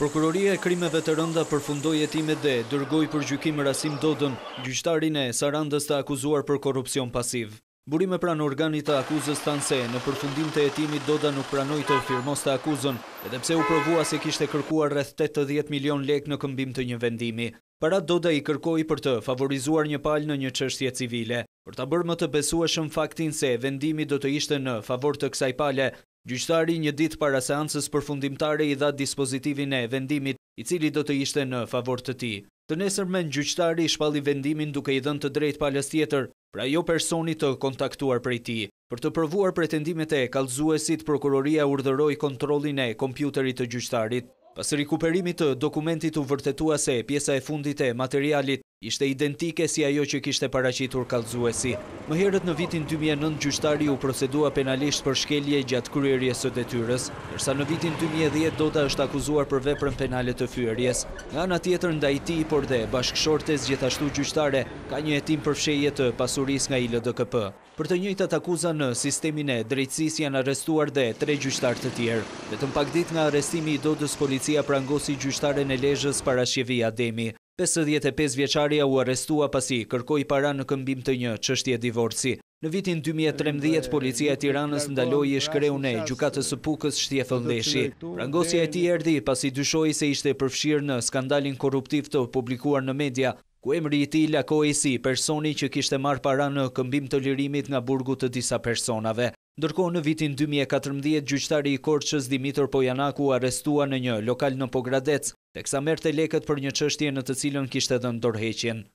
Prokuroria e krimeve të rënda përfundoj e time dhe dërgoj për gjykim rasim dodën, gjyqtarin e Sarandës të akuzuar për korupcion pasiv. Burime pranë organit të akuzës të se në përfundim të jetimit Doda nuk pranoj të firmos të akuzën, edhepse u provua se kishte kërkuar rreth 80 milion lek në këmbim të një vendimi. Para Doda i kërkoj për të favorizuar një palë në një qështje civile. Për të bërë më të besueshëm faktin se vendimi do të ishte në favor të kësaj pale, Gjyqtari një ditë para seansës përfundimtare i dha dispozitivin e vendimit i cili do të ishte në favor të ti. Të nesër men gjyqtari shpalli vendimin duke i dhën të drejt palës tjetër, pra jo personit të kontaktuar prej ti. Për të përvuar pretendimet e kalzuesit, prokuroria urdëroj kontrolin e kompjuterit të gjyqtarit. Pas rikuperimit të dokumentit u vërtetua se pjesa e fundit e materialit ishte identike si ajo që kishte paracitur kalzuesi. Më herët në vitin 2009, gjyçtari u procedua penalisht për shkelje gjatë kryerje së detyres, nërsa në vitin 2010, Dota është akuzuar për veprën penale të fyërjes. Nga nga tjetër nda i ti, por dhe bashkëshortes gjithashtu gjyçtare, ka një etim për të pasuris nga ILDKP. Për të njëjtë atë akuza në sistemin e drejtsis janë arrestuar dhe tre gjyçtar të tjerë. Vetëm pak dit nga arrestimi i Dodës, policia prangosi gjyçtare në lejës para Shjevi Ademi. 55 vjeqarja u arestua pasi kërkoj para në këmbim të një qështje divorci. Në vitin 2013, policia e tiranës ndaloj i shkreune gjukatës së pukës shtje fëndeshi. Rangosja e ti erdi pasi dyshoj se ishte përfshirë në skandalin korruptiv të publikuar në media, ku emri i ti lako e si personi që kishte marrë para në këmbim të lirimit nga burgu të disa personave. Ndërko në vitin 2014, gjyqtari i Korqës Dimitër Pojanaku arestua në një lokal në Pogradec, teksa merte leket për një qështje në të cilën kishtë edhe në dorheqjen.